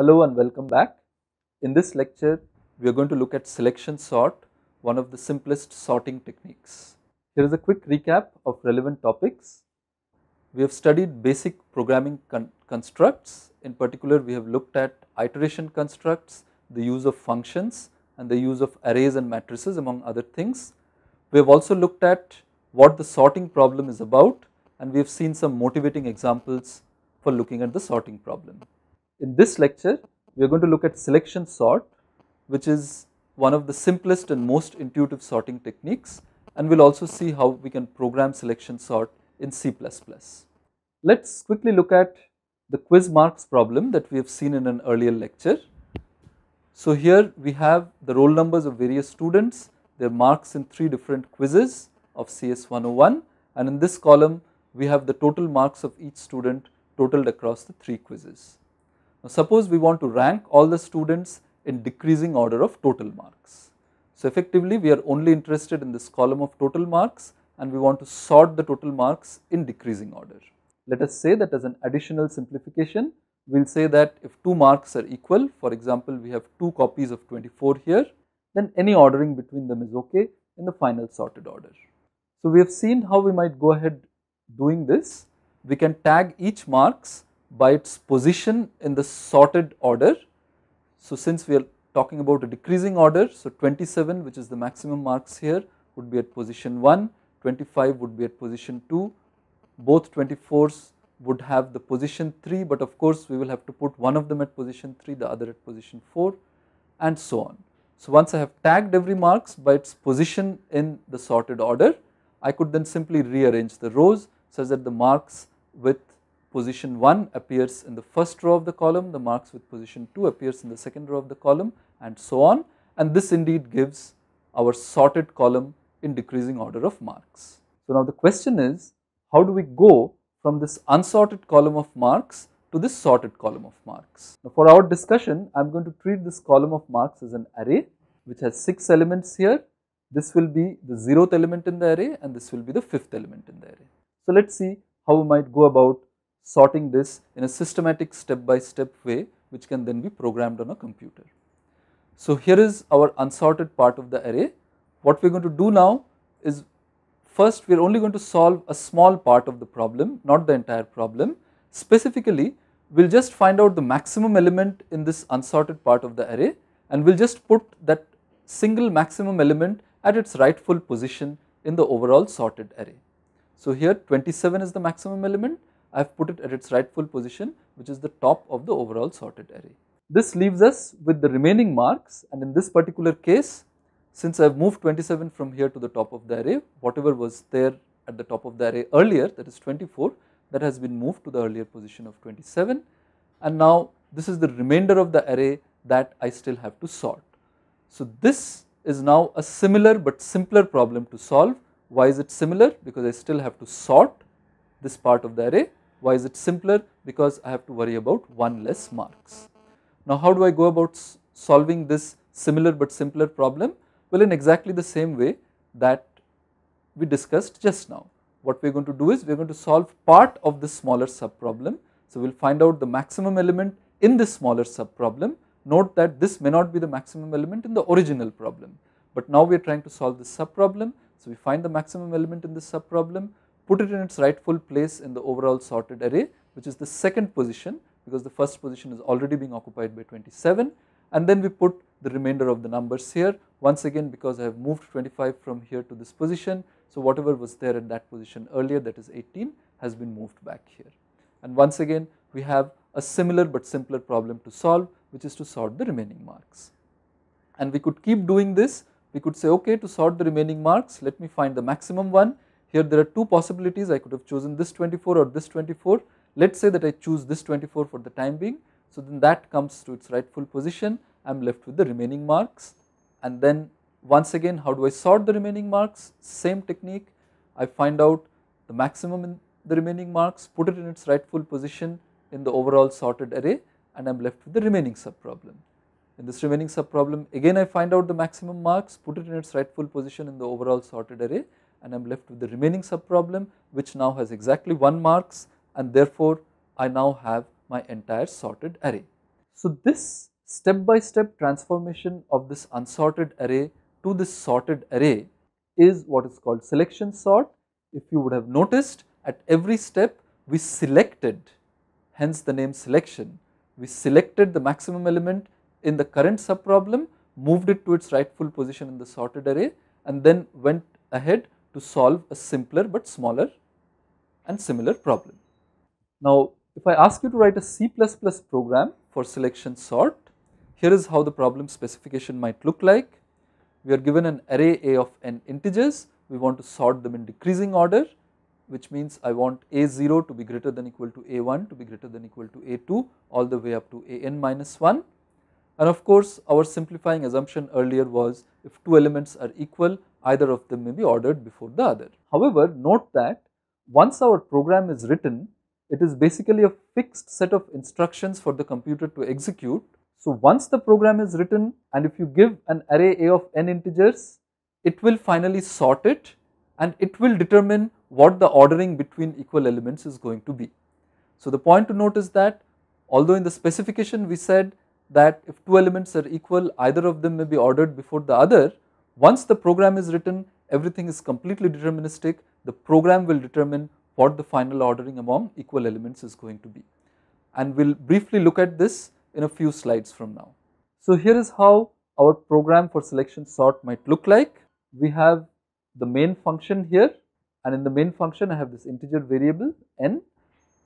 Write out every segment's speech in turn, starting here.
Hello and welcome back. In this lecture, we are going to look at selection sort, one of the simplest sorting techniques. Here is a quick recap of relevant topics. We have studied basic programming con constructs. In particular, we have looked at iteration constructs, the use of functions and the use of arrays and matrices among other things. We have also looked at what the sorting problem is about and we have seen some motivating examples for looking at the sorting problem. In this lecture, we are going to look at selection sort, which is one of the simplest and most intuitive sorting techniques and we will also see how we can program selection sort in C++. Let us quickly look at the quiz marks problem that we have seen in an earlier lecture. So here we have the roll numbers of various students, their marks in three different quizzes of CS 101 and in this column we have the total marks of each student totaled across the three quizzes. Now, suppose we want to rank all the students in decreasing order of total marks. So, effectively we are only interested in this column of total marks and we want to sort the total marks in decreasing order. Let us say that as an additional simplification, we will say that if 2 marks are equal, for example, we have 2 copies of 24 here, then any ordering between them is okay in the final sorted order. So, we have seen how we might go ahead doing this. We can tag each marks by its position in the sorted order. So, since we are talking about a decreasing order, so 27 which is the maximum marks here would be at position 1, 25 would be at position 2, both 24s would have the position 3, but of course, we will have to put one of them at position 3, the other at position 4 and so on. So, once I have tagged every marks by its position in the sorted order, I could then simply rearrange the rows such that the marks with position 1 appears in the first row of the column, the marks with position 2 appears in the second row of the column and so on and this indeed gives our sorted column in decreasing order of marks. So, now the question is how do we go from this unsorted column of marks to this sorted column of marks. Now, for our discussion I am going to treat this column of marks as an array which has 6 elements here. This will be the 0th element in the array and this will be the 5th element in the array. So, let us see how we might go about sorting this in a systematic step by step way which can then be programmed on a computer. So, here is our unsorted part of the array. What we are going to do now is first we are only going to solve a small part of the problem not the entire problem. Specifically we will just find out the maximum element in this unsorted part of the array and we will just put that single maximum element at its rightful position in the overall sorted array. So, here 27 is the maximum element I have put it at its rightful position which is the top of the overall sorted array. This leaves us with the remaining marks and in this particular case since I have moved 27 from here to the top of the array whatever was there at the top of the array earlier that is 24 that has been moved to the earlier position of 27 and now this is the remainder of the array that I still have to sort. So this is now a similar but simpler problem to solve. Why is it similar? Because I still have to sort this part of the array why is it simpler? Because I have to worry about one less marks. Now how do I go about solving this similar but simpler problem? Well in exactly the same way that we discussed just now. What we are going to do is we are going to solve part of this smaller sub problem. So we will find out the maximum element in this smaller sub problem. Note that this may not be the maximum element in the original problem, but now we are trying to solve this sub problem. So we find the maximum element in this sub problem, put it in its rightful place in the overall sorted array which is the second position because the first position is already being occupied by 27 and then we put the remainder of the numbers here once again because I have moved 25 from here to this position. So, whatever was there at that position earlier that is 18 has been moved back here and once again we have a similar but simpler problem to solve which is to sort the remaining marks. And we could keep doing this we could say okay to sort the remaining marks let me find the maximum one here there are two possibilities I could have chosen this 24 or this 24. Let us say that I choose this 24 for the time being. So then that comes to its rightful position. I am left with the remaining marks and then once again how do I sort the remaining marks? Same technique. I find out the maximum in the remaining marks, put it in its rightful position in the overall sorted array and I am left with the remaining subproblem. In this remaining subproblem again I find out the maximum marks, put it in its rightful position in the overall sorted array and I am left with the remaining sub problem which now has exactly 1 marks and therefore I now have my entire sorted array. So this step by step transformation of this unsorted array to this sorted array is what is called selection sort. If you would have noticed at every step we selected hence the name selection. We selected the maximum element in the current sub problem, moved it to its rightful position in the sorted array and then went ahead to solve a simpler but smaller and similar problem. Now, if I ask you to write a C++ program for selection sort, here is how the problem specification might look like. We are given an array A of n integers, we want to sort them in decreasing order which means I want A0 to be greater than equal to A1 to be greater than equal to A2 all the way up to An minus 1. And of course, our simplifying assumption earlier was if two elements are equal either of them may be ordered before the other. However, note that once our program is written, it is basically a fixed set of instructions for the computer to execute. So, once the program is written and if you give an array A of n integers, it will finally sort it and it will determine what the ordering between equal elements is going to be. So, the point to note is that although in the specification we said that if two elements are equal either of them may be ordered before the other, once the program is written, everything is completely deterministic. The program will determine what the final ordering among equal elements is going to be. And we will briefly look at this in a few slides from now. So, here is how our program for selection sort might look like. We have the main function here and in the main function I have this integer variable n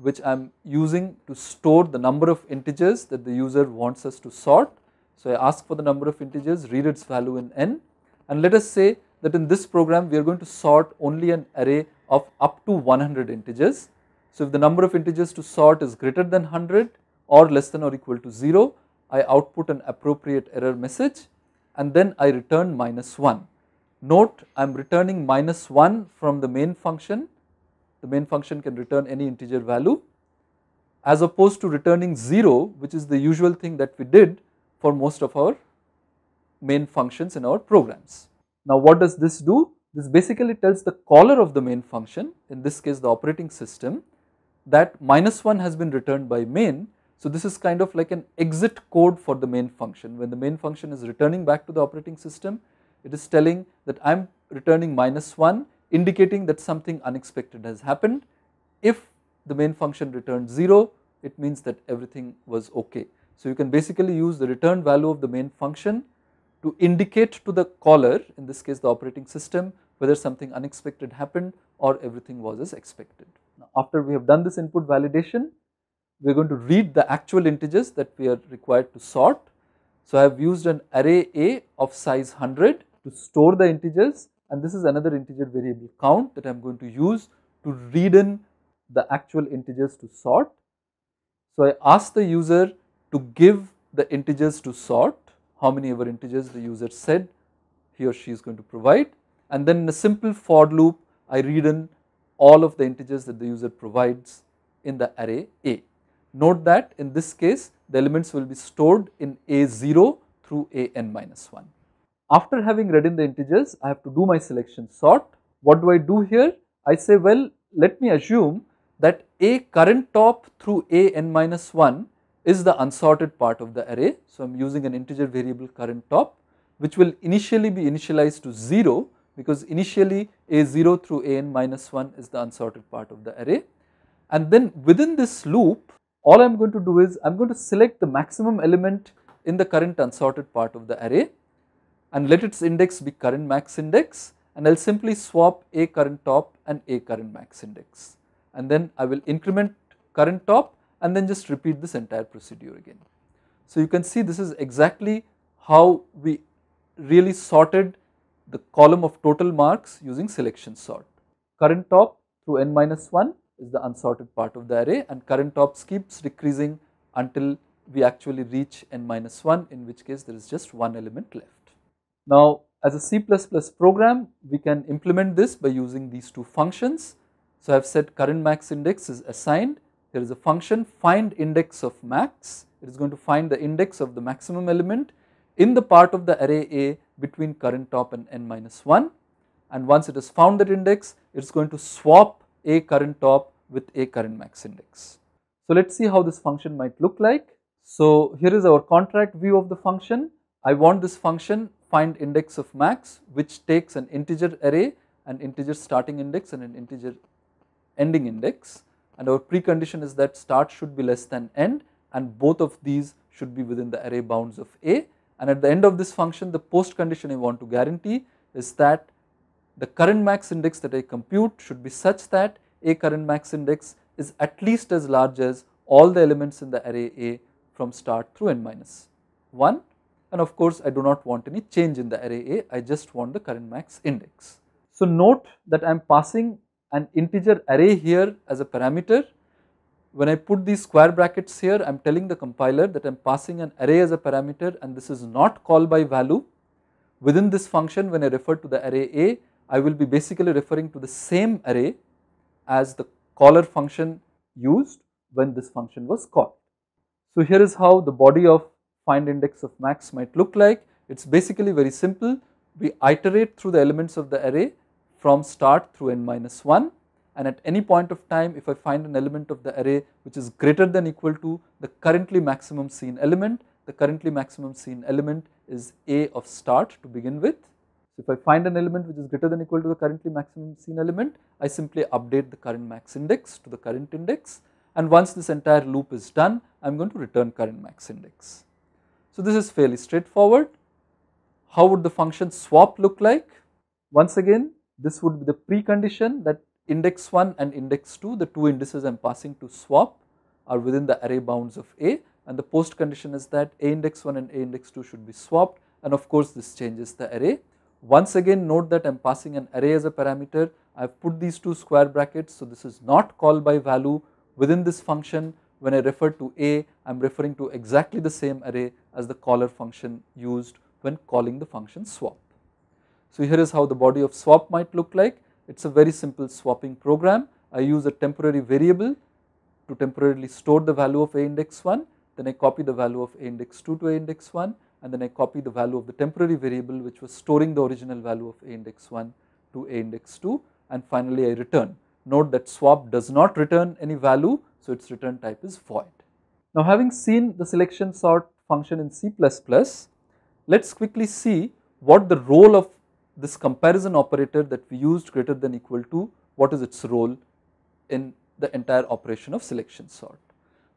which I am using to store the number of integers that the user wants us to sort. So, I ask for the number of integers, read its value in n and let us say that in this program we are going to sort only an array of up to 100 integers. So, if the number of integers to sort is greater than 100 or less than or equal to 0, I output an appropriate error message and then I return minus 1. Note I am returning minus 1 from the main function, the main function can return any integer value as opposed to returning 0 which is the usual thing that we did for most of our main functions in our programs. Now what does this do? This basically tells the caller of the main function, in this case the operating system, that minus 1 has been returned by main. So this is kind of like an exit code for the main function. When the main function is returning back to the operating system, it is telling that I am returning minus 1 indicating that something unexpected has happened. If the main function returns 0, it means that everything was okay. So you can basically use the return value of the main function to indicate to the caller, in this case the operating system, whether something unexpected happened or everything was as expected. Now, after we have done this input validation, we are going to read the actual integers that we are required to sort. So, I have used an array A of size 100 to store the integers and this is another integer variable count that I am going to use to read in the actual integers to sort. So, I ask the user to give the integers to sort how many ever integers the user said he or she is going to provide and then in a simple for loop I read in all of the integers that the user provides in the array A. Note that in this case the elements will be stored in A0 through An minus 1. After having read in the integers I have to do my selection sort. What do I do here? I say well let me assume that A current top through An minus 1 is the unsorted part of the array. So, I am using an integer variable current top which will initially be initialized to 0 because initially a0 through an minus 1 is the unsorted part of the array. And then within this loop all I am going to do is I am going to select the maximum element in the current unsorted part of the array and let its index be current max index and I will simply swap a current top and a current max index. And then I will increment current top and then just repeat this entire procedure again. So you can see this is exactly how we really sorted the column of total marks using selection sort. Current top through n minus 1 is the unsorted part of the array and current tops keeps decreasing until we actually reach n minus 1 in which case there is just one element left. Now as a C++ program we can implement this by using these two functions. So I have said current max index is assigned there is a function find index of max, it is going to find the index of the maximum element in the part of the array A between current top and n minus 1 and once it has found that index it is going to swap A current top with A current max index. So, let us see how this function might look like. So, here is our contract view of the function. I want this function find index of max which takes an integer array, an integer starting index and an integer ending index and our precondition is that start should be less than end and both of these should be within the array bounds of A and at the end of this function the post condition I want to guarantee is that the current max index that I compute should be such that A current max index is at least as large as all the elements in the array A from start through n minus 1 and of course I do not want any change in the array A, I just want the current max index. So note that I am passing an integer array here as a parameter. When I put these square brackets here, I am telling the compiler that I am passing an array as a parameter and this is not call by value. Within this function, when I refer to the array A, I will be basically referring to the same array as the caller function used when this function was called. So, here is how the body of find index of max might look like. It is basically very simple. We iterate through the elements of the array from start through n minus 1 and at any point of time if I find an element of the array which is greater than equal to the currently maximum seen element, the currently maximum seen element is A of start to begin with. So, if I find an element which is greater than equal to the currently maximum seen element, I simply update the current max index to the current index and once this entire loop is done, I am going to return current max index. So, this is fairly straightforward. How would the function swap look like? Once again, this would be the precondition that index 1 and index 2, the two indices I am passing to swap are within the array bounds of A and the post condition is that A index 1 and A index 2 should be swapped and of course this changes the array. Once again note that I am passing an array as a parameter, I have put these two square brackets. So, this is not call by value within this function when I refer to A I am referring to exactly the same array as the caller function used when calling the function swap. So, here is how the body of swap might look like. It is a very simple swapping program. I use a temporary variable to temporarily store the value of A index 1, then I copy the value of A index 2 to A index 1 and then I copy the value of the temporary variable which was storing the original value of A index 1 to A index 2 and finally I return. Note that swap does not return any value so its return type is void. Now having seen the selection sort function in C++, let us quickly see what the role of this comparison operator that we used greater than equal to what is its role in the entire operation of selection sort.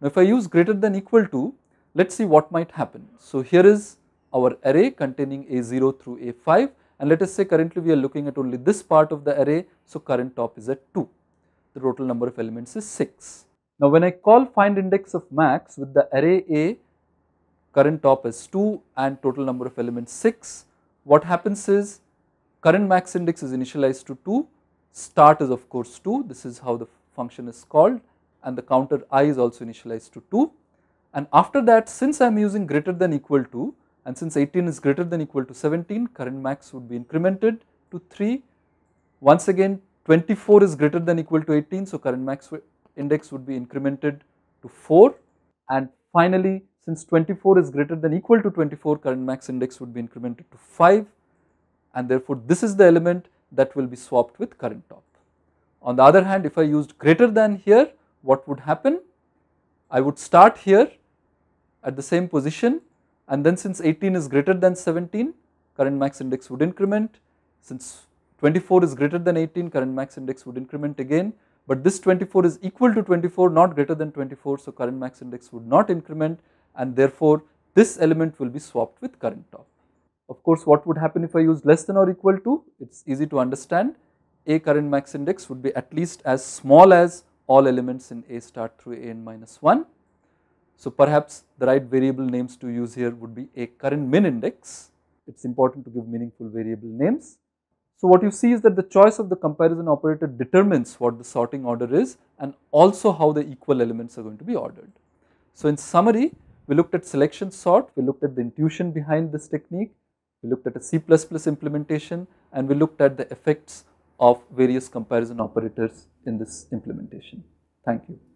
Now, if I use greater than equal to, let us see what might happen. So, here is our array containing A0 through A5 and let us say currently we are looking at only this part of the array. So, current top is at 2, the total number of elements is 6. Now, when I call find index of max with the array A, current top is 2 and total number of elements 6, what happens is current max index is initialized to 2, start is of course 2, this is how the function is called and the counter i is also initialized to 2. And after that since I am using greater than equal to and since 18 is greater than equal to 17 current max would be incremented to 3. Once again 24 is greater than equal to 18 so current max index would be incremented to 4 and finally since 24 is greater than equal to 24 current max index would be incremented to 5 and therefore this is the element that will be swapped with current top. On the other hand if I used greater than here what would happen? I would start here at the same position and then since 18 is greater than 17 current max index would increment since 24 is greater than 18 current max index would increment again but this 24 is equal to 24 not greater than 24 so current max index would not increment and therefore this element will be swapped with current top. Of course, what would happen if I use less than or equal to? It is easy to understand. A current max index would be at least as small as all elements in A star through A n minus 1. So, perhaps the right variable names to use here would be a current min index. It is important to give meaningful variable names. So, what you see is that the choice of the comparison operator determines what the sorting order is and also how the equal elements are going to be ordered. So, in summary, we looked at selection sort, we looked at the intuition behind this technique, we looked at a C++ implementation and we looked at the effects of various comparison operators in this implementation. Thank you.